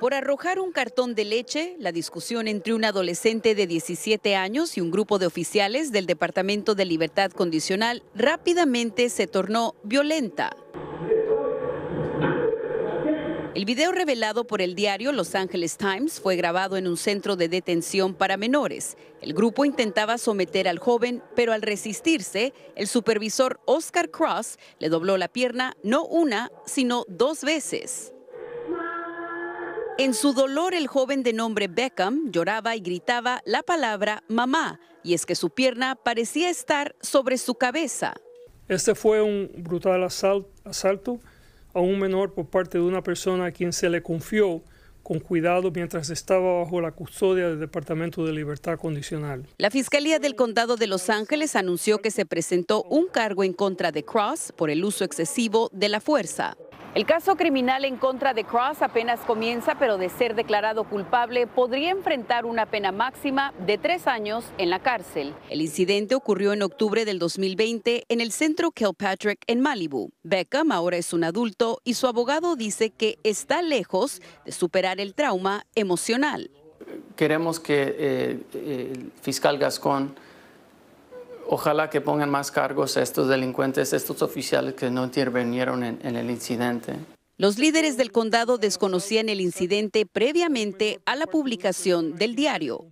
Por arrojar un cartón de leche, la discusión entre un adolescente de 17 años y un grupo de oficiales del Departamento de Libertad Condicional rápidamente se tornó violenta. El video revelado por el diario Los Angeles Times fue grabado en un centro de detención para menores. El grupo intentaba someter al joven, pero al resistirse, el supervisor Oscar Cross le dobló la pierna no una, sino dos veces. En su dolor, el joven de nombre Beckham lloraba y gritaba la palabra mamá, y es que su pierna parecía estar sobre su cabeza. Este fue un brutal asalto a un menor por parte de una persona a quien se le confió con cuidado mientras estaba bajo la custodia del Departamento de Libertad Condicional. La Fiscalía del Condado de Los Ángeles anunció que se presentó un cargo en contra de Cross por el uso excesivo de la fuerza. El caso criminal en contra de Cross apenas comienza, pero de ser declarado culpable podría enfrentar una pena máxima de tres años en la cárcel. El incidente ocurrió en octubre del 2020 en el centro Kilpatrick en Malibu. Beckham ahora es un adulto y su abogado dice que está lejos de superar el trauma emocional. Queremos que eh, el fiscal Gascón ojalá que pongan más cargos a estos delincuentes, estos oficiales que no intervinieron en, el incidente. Los líderes del condado desconocían el incidente previamente a la publicación del diario.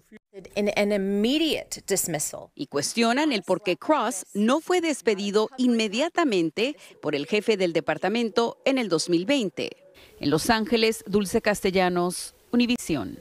Y cuestionan el por qué Cross no fue despedido inmediatamente por el jefe del departamento en el 2020. En Los Ángeles, Dulce Castellanos, Univisión.